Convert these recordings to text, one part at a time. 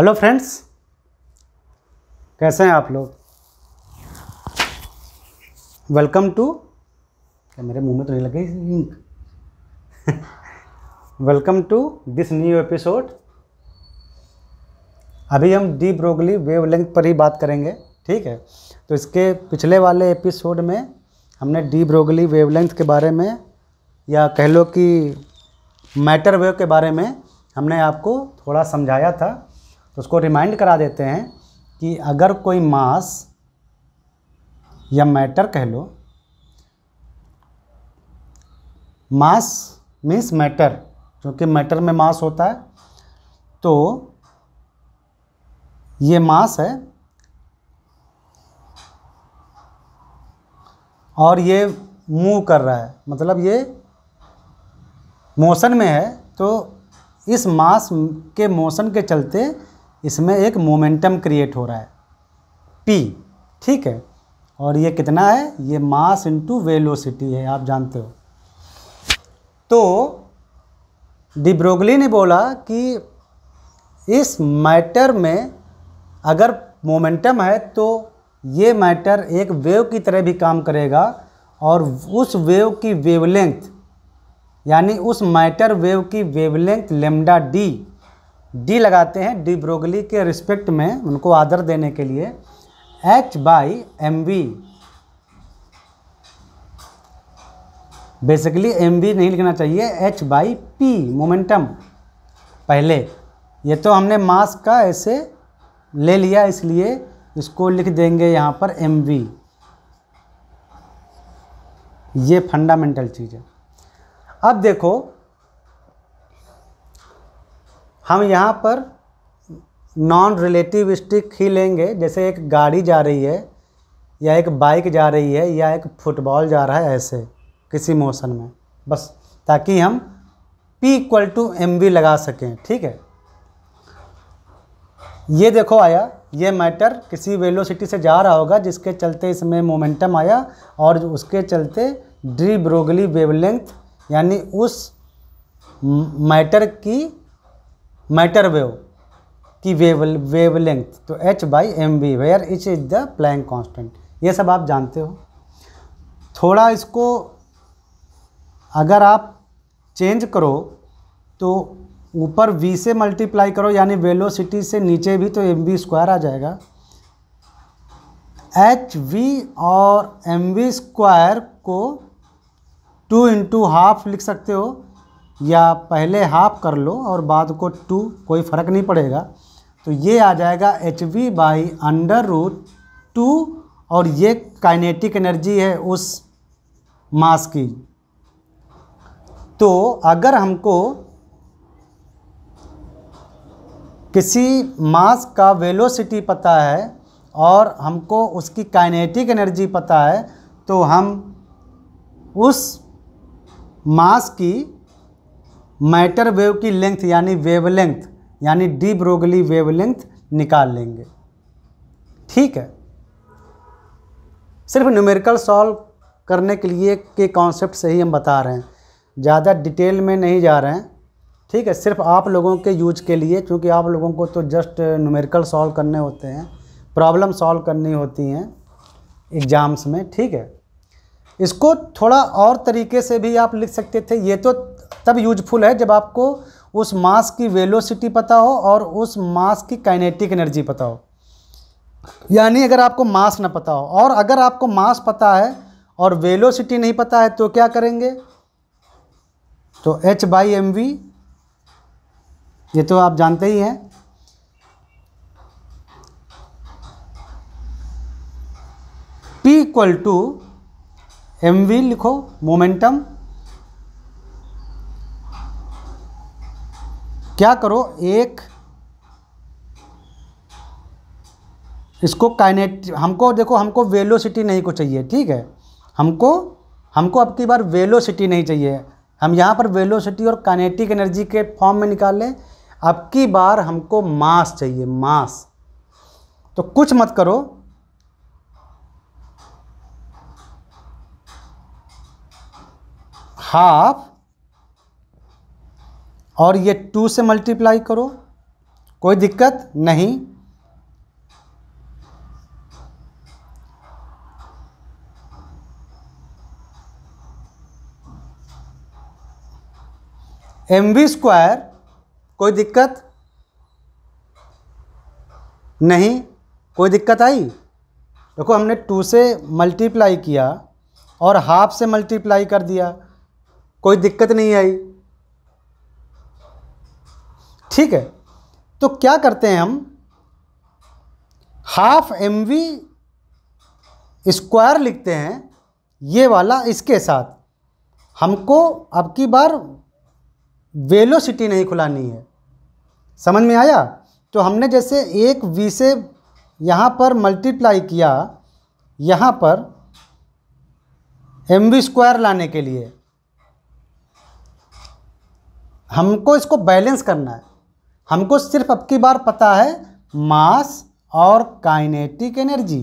hello friends कैसे हैं आप लोग वेलकम टू क्या मेरे मुंह में तो नहीं लगे इंक welcome to this new episode अभी हम डी ब्रोगली वेवलेंथ पर ही बात करेंगे ठीक है तो इसके पिछले वाले एपिसोड में हमने डी ब्रोगली वेवलेंथ के बारे में या कह लो कि मैटर वेव के बारे में हमने आपको थोड़ा समझाया था तो उसको रिमाइंड करा देते हैं कि अगर कोई मास या मैटर कह लो मास मीन्स मैटर क्योंकि मैटर में मास होता है तो ये मास है और ये मूव कर रहा है मतलब ये मोशन में है तो इस मास के मोशन के चलते इसमें एक मोमेंटम क्रिएट हो रहा है पी ठीक है और ये कितना है ये मास इनटू वेलोसिटी है आप जानते हो तो डिब्रोगली ने बोला कि इस मैटर में अगर मोमेंटम है तो ये मैटर एक वेव की तरह भी काम करेगा और उस वेव की वेवलेंथ यानी उस मैटर वेव की वेवलेंथ लेमडा डी डी लगाते हैं डी ब्रोगली के रिस्पेक्ट में उनको आदर देने के लिए H by M B basically M B नहीं लिखना चाहिए एच बाई पी मोमेंटम पहले ये तो हमने मास का ऐसे ले लिया इसलिए इसको लिख देंगे यहाँ पर एम वी ये फंडामेंटल चीज़ है अब देखो हम यहाँ पर नॉन रिलेटिविस्टिक ही लेंगे जैसे एक गाड़ी जा रही है या एक बाइक जा रही है या एक फुटबॉल जा रहा है ऐसे किसी मोशन में बस ताकि हम P इक्वल टू एम लगा सकें ठीक है ये देखो आया ये मैटर किसी वेलोसिटी से जा रहा होगा जिसके चलते इसमें मोमेंटम आया और उसके चलते डी ब्रोगली वेवलेंथ यानी उस मैटर की मैटर वेव की वेव वेव लेंथ तो H by M V where which is the Planck constant ये सब आप जानते हो थोड़ा इसको अगर आप चेंज करो तो ऊपर v से मल्टीप्लाई करो यानी वेलोसिटी से नीचे भी तो एम वी स्क्वायर आ जाएगा एच वी और एम वी स्क्वायर को टू इंटू हाफ लिख सकते हो या पहले हाफ कर लो और बाद को टू कोई फ़र्क नहीं पड़ेगा तो ये आ जाएगा H V by under root two और ये काइनेटिक एनर्जी है उस मास की तो अगर हमको किसी मास का वेलोसिटी पता है और हमको उसकी काइनेटिक एनर्जी पता है तो हम उस मास की मैटर वेव की लेंथ यानी वेवलेंथ यानी डी ब्रोगली वेवलेंथ निकाल लेंगे ठीक है सिर्फ न्यूमेरिकल सॉल्व करने के लिए के कॉन्सेप्ट से ही हम बता रहे हैं ज़्यादा डिटेल में नहीं जा रहे हैं ठीक है सिर्फ आप लोगों के यूज के लिए क्योंकि आप लोगों को तो जस्ट न्यूमेरिकल सॉल्व करने होते हैं प्रॉब्लम सॉल्व करनी होती हैं एग्ज़ाम्स में ठीक है इसको थोड़ा और तरीके से भी आप लिख सकते थे ये तो तब यूजफुल है जब आपको उस मास की वेलोसिटी पता हो और उस मास की काइनेटिक एनर्जी पता हो यानी अगर आपको मास ना पता हो और अगर आपको मास पता है और वेलोसिटी नहीं पता है तो क्या करेंगे तो एच बाई एम वी ये तो आप जानते ही हैं P equal to M V लिखो मोमेंटम क्या करो एक इसको काइनेट हमको देखो हमको वेलोसिटी नहीं को चाहिए ठीक है हमको हमको अब की बार वेलोसिटी नहीं चाहिए हम यहाँ पर वेलोसिटी और काइनेटिक एनर्जी के फॉर्म में निकाल लें अब की बार हमको मास चाहिए मास तो कुछ मत करो हाफ और ये टू से मल्टीप्लाई करो कोई दिक्कत नहीं एम वी स्क्वायर कोई दिक्कत नहीं कोई दिक्कत आई देखो हमने टू से मल्टीप्लाई किया और हाफ से मल्टीप्लाई कर दिया कोई दिक्कत नहीं आई ठीक है तो क्या करते हैं हम हाफ एम वी स्क्वायर लिखते हैं ये वाला इसके साथ हमको अब की बार वेलोसिटी नहीं खुलानी है समझ में आया तो हमने जैसे एक वी से यहाँ पर मल्टीप्लाई किया यहाँ पर एम वी स्क्वायर लाने के लिए हमको इसको बैलेंस करना है हमको सिर्फ अब की बार पता है मास और काइनेटिक एनर्जी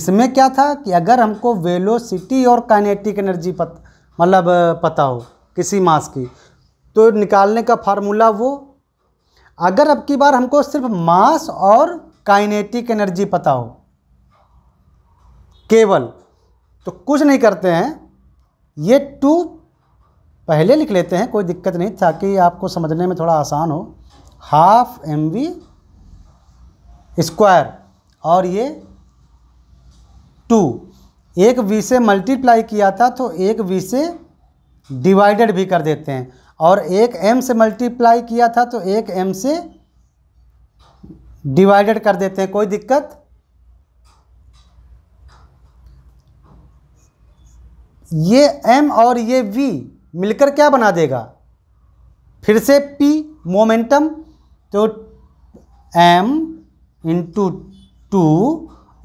इसमें क्या था कि अगर हमको वेलोसिटी और काइनेटिक एनर्जी पत मतलब पता हो किसी मास की तो निकालने का फार्मूला वो अगर अब की बार हमको सिर्फ मास और काइनेटिक एनर्जी पता हो केवल तो कुछ नहीं करते हैं ये टू पहले लिख लेते हैं कोई दिक्कत नहीं ताकि आपको समझने में थोड़ा आसान हो हाफ एम वी स्क्वायर और ये टू एक वी से मल्टीप्लाई किया था तो एक वी से डिवाइडेड भी कर देते हैं और एक एम से मल्टीप्लाई किया था तो एक एम से डिवाइडेड कर देते हैं कोई दिक्कत ये एम और ये वी मिलकर क्या बना देगा फिर से पी मोमेंटम तो M into two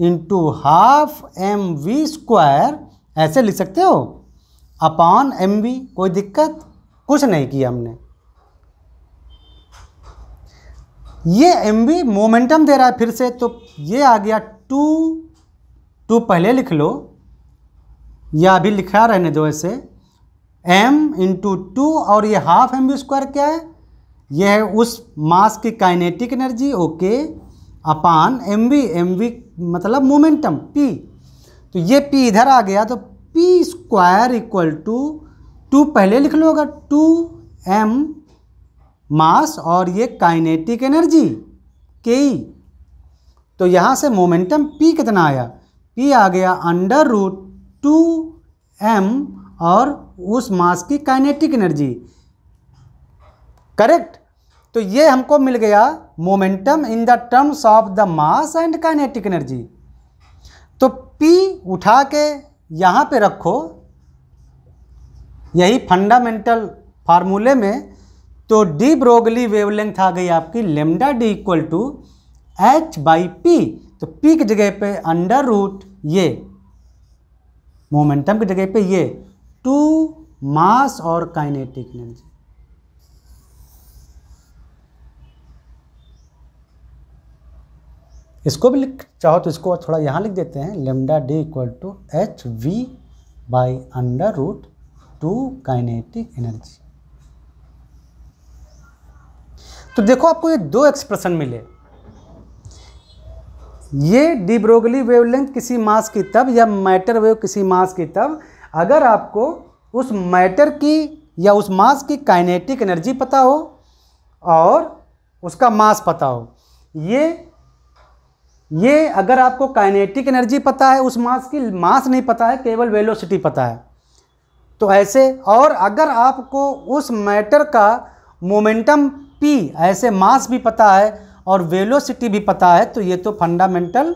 into half M V square ऐसे लिख सकते हो अपॉन एम वी कोई दिक्कत कुछ नहीं किया हमने ये एम वी मोमेंटम दे रहा है फिर से तो ये आ गया टू टू पहले लिख लो या अभी लिखा रहने दो ऐसे एम इंटू टू और ये हाफ एम वी स्क्वायर क्या है यह है उस मास की काइनेटिक एनर्जी ओके अपान एम वी एम वी मतलब मोमेंटम पी तो ये पी इधर आ गया तो P square equal to two पहले लिख लो अगर टू एम मास और ये काइनेटिक एनर्जी के ई तो यहाँ से मोमेंटम पी कितना आया पी आ गया अंडर रूट टू एम और उस मास की काइनेटिक एनर्जी करेक्ट तो ये हमको मिल गया momentum in the terms of the mass and kinetic energy तो P उठा के यहाँ पे रखो यही फंडामेंटल फार्मूले में तो डी ब्रोगली वेवलेंथ आ गई आपकी lambda D equal to H by P तो पी की जगह पे अंडर रूट ये मोमेंटम की जगह पे ये टू मास और काइनेटिक एनर्जी इसको भी लिख चाहो तो इसको थोड़ा यहाँ लिख देते हैं lambda D equal to H V by under root two kinetic energy तो देखो आपको ये दो एक्सप्रेशन मिले ये डिब्रोगली वेवलेंथ किसी मास की तब या मैटर वेव किसी मास की तब अगर आपको उस मैटर की या उस मास की काइनेटिक एनर्जी पता हो और उसका मास पता हो ये ये अगर आपको काइनेटिक एनर्जी पता है उस मास की मास नहीं पता है केवल वेलोसिटी पता है तो ऐसे और अगर आपको उस मैटर का मोमेंटम पी ऐसे मास भी पता है और वेलोसिटी भी पता है तो ये तो फंडामेंटल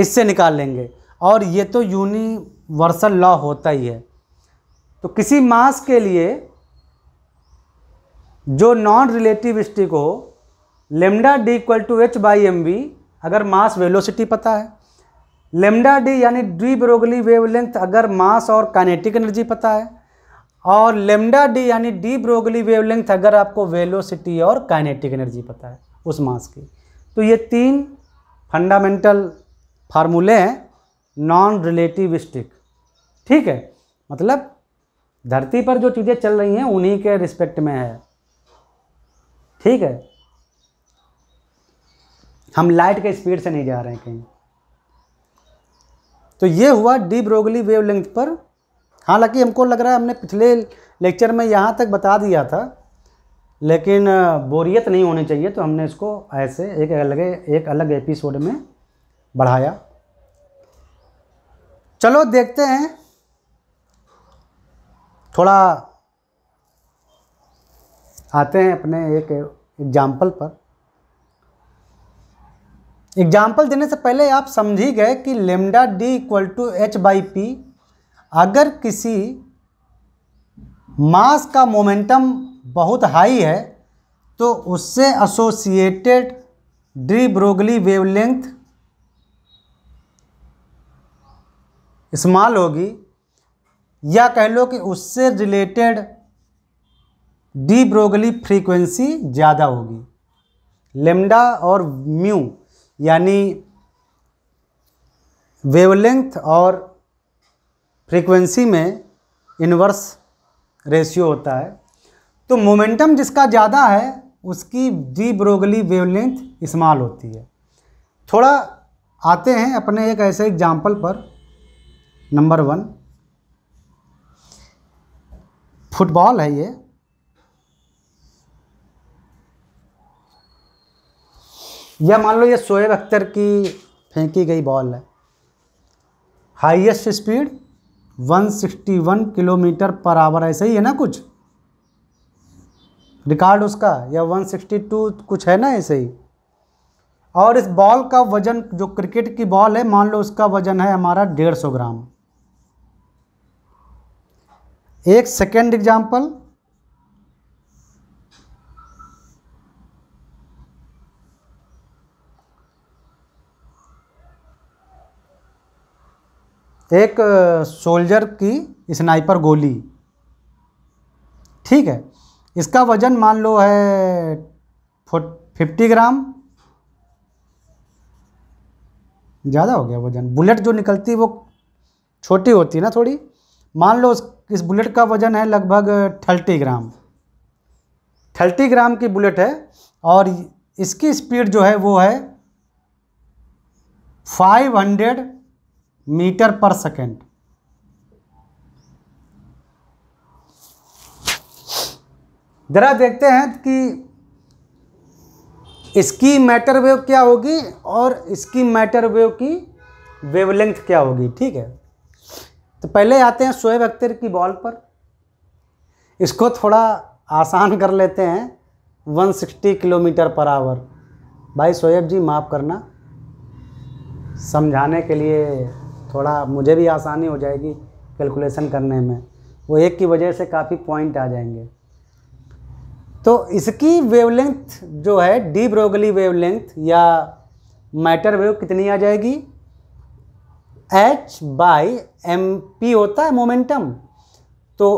इससे निकाल लेंगे और ये तो यूनिवर्सल लॉ होता ही है तो किसी मास के लिए जो नॉन रिलेटिविस्टिक हो lambda D equal to H by M V अगर मास वेलोसिटी पता है लेमडा डी यानी डी ब्रोगली वेव अगर मास और काइनेटिक एनर्जी पता है और लेमडा डी यानी डी ब्रोगली वेव अगर आपको वेलोसिटी और काइनेटिक एनर्जी पता है उस मास की तो ये तीन फंडामेंटल फार्मूले हैं नॉन रिलेटिविस्टिक ठीक है मतलब धरती पर जो चीज़ें चल रही हैं उन्हीं के रिस्पेक्ट में है ठीक है हम लाइट के स्पीड से नहीं जा रहे हैं कहीं तो ये हुआ डी ब्रोगली लेंथ पर हालांकि हमको लग रहा है हमने पिछले लेक्चर में यहाँ तक बता दिया था लेकिन बोरियत नहीं होनी चाहिए तो हमने इसको ऐसे एक अलग एक अलग एपिसोड में बढ़ाया चलो देखते हैं थोड़ा आते हैं अपने एक एग्जाम्पल पर एग्जाम्पल देने से पहले आप समझ ही गए कि lambda D equal to H by P अगर किसी मास का मोमेंटम बहुत हाई है तो उससे associated de Broglie wavelength small होगी या कह लो कि उससे रिलेटेड डी ब्रोगली फ्रीक्वेंसी ज़्यादा होगी लेमडा और म्यू यानी वेवलेंथ और फ्रीक्वेंसी में इन्वर्स रेशियो होता है तो मोमेंटम जिसका ज़्यादा है उसकी डी ब्रोगली वेवलेंथ स्मॉल होती है थोड़ा आते हैं अपने एक ऐसे एग्जाम्पल पर नंबर वन फुटबॉल है ये या मान लो ये शोएब अख्तर की फेंकी गई बॉल है highest speed 161 kilometre per hour ऐसे ही है ना कुछ रिकॉर्ड उसका या 162 कुछ है ना ऐसे ही और इस बॉल का वज़न जो क्रिकेट की बॉल है मान लो उसका वज़न है हमारा डेढ़ सौ ग्राम एक सेकेंड एग्जाम्पल एक सोल्जर की स्नाइपर गोली ठीक है इसका वज़न मान लो है फिफ्टी ग्राम ज़्यादा हो गया वज़न बुलेट जो निकलती है वो छोटी होती है ना थोड़ी मान लो इस बुलेट का वज़न है लगभग थर्टी ग्राम थर्टी ग्राम की बुलेट है और इसकी स्पीड जो है वो है five hundred metre per second जरा देखते हैं कि इसकी मैटर वेव क्या होगी और इसकी मैटर वेव की वेवलेंथ क्या होगी ठीक है तो पहले आते हैं सोएब अख्तर की बॉल पर इसको थोड़ा आसान कर लेते हैं 160 किलोमीटर पर आवर भाई सोएब जी माफ़ करना समझाने के लिए थोड़ा मुझे भी आसानी हो जाएगी कैलकुलेशन करने में वो एक की वजह से काफ़ी पॉइंट आ जाएंगे तो इसकी वेवलेंथ जो है डी ब्रोगली वेवलेंथ या मैटर वेव कितनी आ जाएगी एच बाई एम पी होता है मोमेंटम तो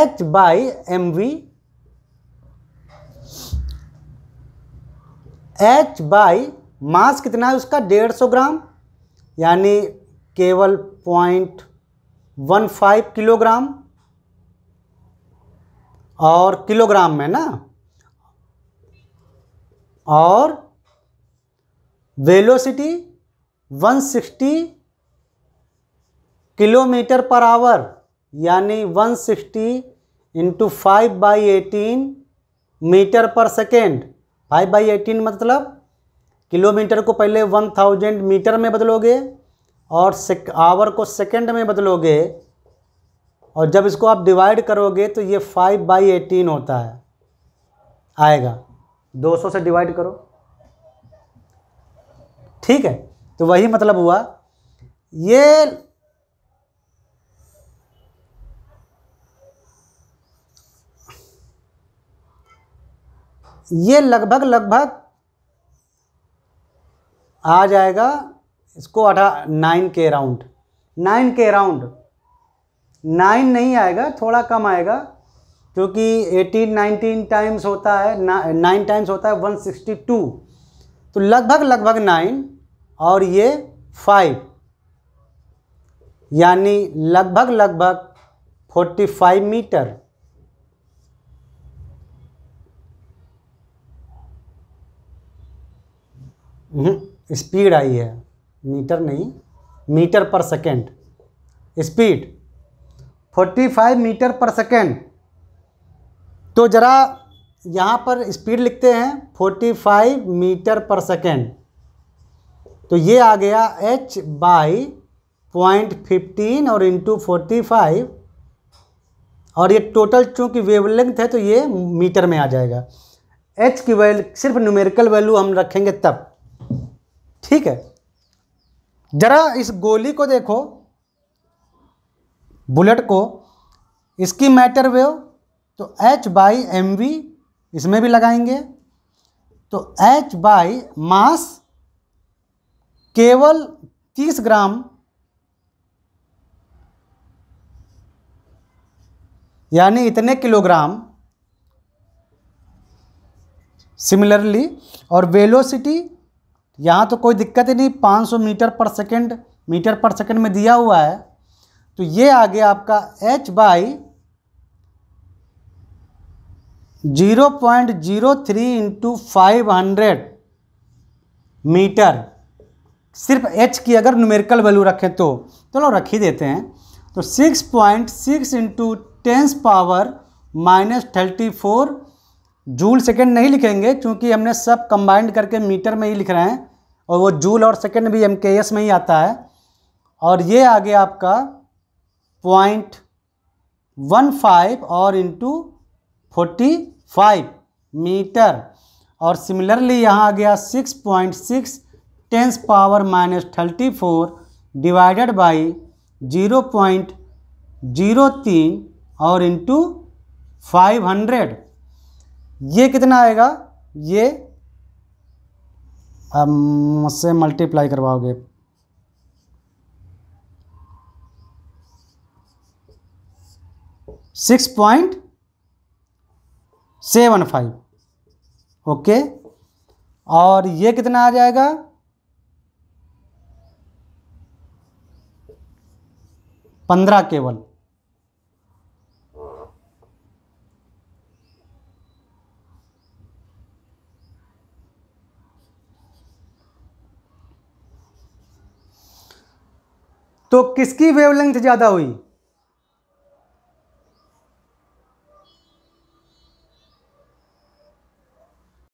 H by M v h by mass कितना है उसका डेढ़ सौ ग्राम यानी केवल पॉइंट वन फाइव किलोग्राम और किलोग्राम में ना और वेलोसिटी 160 किलोमीटर पर आवर यानी 160 sixty into five by eighteen metre per second five by eighteen मतलब किलोमीटर को पहले 1000 मीटर में बदलोगे और सेक आवर को सेकेंड में बदलोगे और जब इसको आप डिवाइड करोगे तो ये फाइव बाई एटीन होता है आएगा 200 से डिवाइड करो ठीक है तो वही मतलब हुआ ये ये लगभग लगभग आ जाएगा इसको अठा नाइन के राउंड नाइन के राउंड नाइन नहीं आएगा थोड़ा कम आएगा क्योंकि एटीन नाइनटीन टाइम्स होता है नाइन टाइम्स होता है वन सिक्सटी टू तो लगभग लगभग नाइन और ये फाइव यानी लगभग लगभग forty five metre hmm, speed आई है मीटर नहीं metre per second speed 45 metre per second तो ज़रा यहाँ पर स्पीड लिखते हैं 45 मीटर पर सेकेंड तो ये आ गया h बाई पॉइंट फिफ्टीन और इंटू फोर्टी फाइव और ये टोटल चूँकि वेवलेंथ है तो ये मीटर में आ जाएगा h की वैल्यू सिर्फ न्यूमेरिकल वैल्यू हम रखेंगे तब ठीक है जरा इस गोली को देखो बुलेट को इसकी मैटर वेव तो एच बाई एम वी इसमें भी लगाएंगे तो एच बाई मास केवल 30 ग्राम यानी इतने किलोग्राम सिमिलरली और वेलोसिटी यहाँ तो कोई दिक्कत ही नहीं 500 मीटर पर सेकंड मीटर पर सेकंड में दिया हुआ है तो ये आ गया आपका h by zero point zero three into five hundred metre सिर्फ एच की अगर न्यूमेरिकल वैल्यू रखें तो चलो तो रख ही देते हैं तो six point six into tens power minus thirty four joule second नहीं लिखेंगे क्योंकि हमने सब कंबाइंड करके मीटर में ही लिख रहे हैं और वो जूल और सेकेंड भी एम के एस में ही आता है और ये आ गया आपका पॉइंट वन फाइव और इंटू फोर्टी फाइव मीटर और सिमिलरली यहाँ आ गया six point six tens power minus thirty four divided by zero point zero तीन और इंटू फाइव हंड्रेड ये कितना आएगा ये अब मुझसे मल्टीप्लाई करवाओगे six point seven five okay और ये कितना आ जाएगा पंद्रह केवल तो किसकी वेवलेंथ ज़्यादा हुई